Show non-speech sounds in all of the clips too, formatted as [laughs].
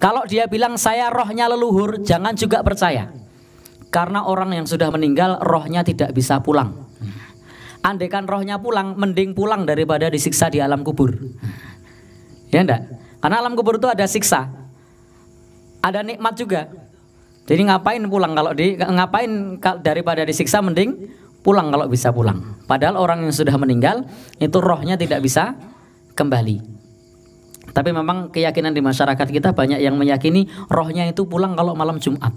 Kalau dia bilang saya rohnya leluhur, jangan juga percaya. Karena orang yang sudah meninggal rohnya tidak bisa pulang. Andekan rohnya pulang, mending pulang daripada disiksa di alam kubur. Ya enggak? Karena alam kubur itu ada siksa. Ada nikmat juga. Jadi ngapain pulang kalau di ngapain daripada disiksa mending pulang kalau bisa pulang. Padahal orang yang sudah meninggal itu rohnya tidak bisa kembali. Tapi memang keyakinan di masyarakat kita banyak yang meyakini rohnya itu pulang kalau malam Jumat.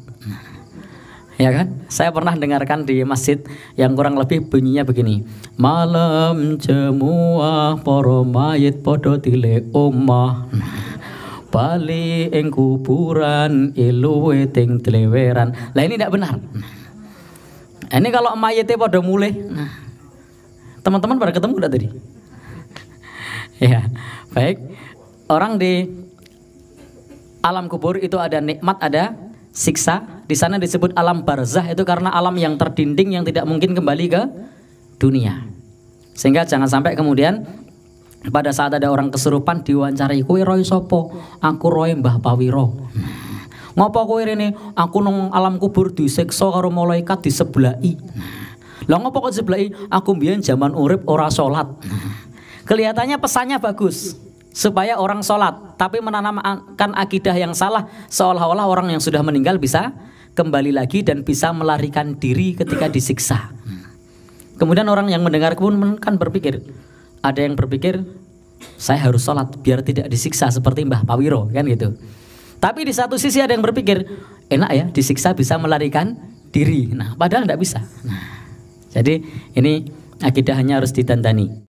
Ya kan? Saya pernah dengarkan di masjid yang kurang lebih bunyinya begini. Malam jemua poro mayit podo tile omah. Bali ing kuburan iluwe ting tleweran. Lah ini tidak benar. Ini kalau mayitnya pada mulai. Teman-teman pada ketemu udah tadi? [laughs] ya, baik orang di alam kubur itu ada nikmat, ada siksa. Di sana disebut alam barzah itu karena alam yang terdinding yang tidak mungkin kembali ke dunia. Sehingga jangan sampai kemudian pada saat ada orang kesurupan diwawancarai kue roy sopo, aku roy Mbah Pawiro. Nah, ngopo kowe rene? Aku nang alam kubur disiksa karo malaikat disebelaki. Lah ngopo kok disebelaki? Aku mbiyen zaman urip ora salat. Nah, kelihatannya pesannya bagus supaya orang sholat tapi menanamkan akidah yang salah seolah-olah orang yang sudah meninggal bisa kembali lagi dan bisa melarikan diri ketika disiksa kemudian orang yang mendengar pun kan berpikir ada yang berpikir saya harus sholat biar tidak disiksa seperti Mbah Pawiro kan gitu tapi di satu sisi ada yang berpikir enak ya disiksa bisa melarikan diri nah padahal tidak bisa nah, jadi ini akidahnya harus ditandani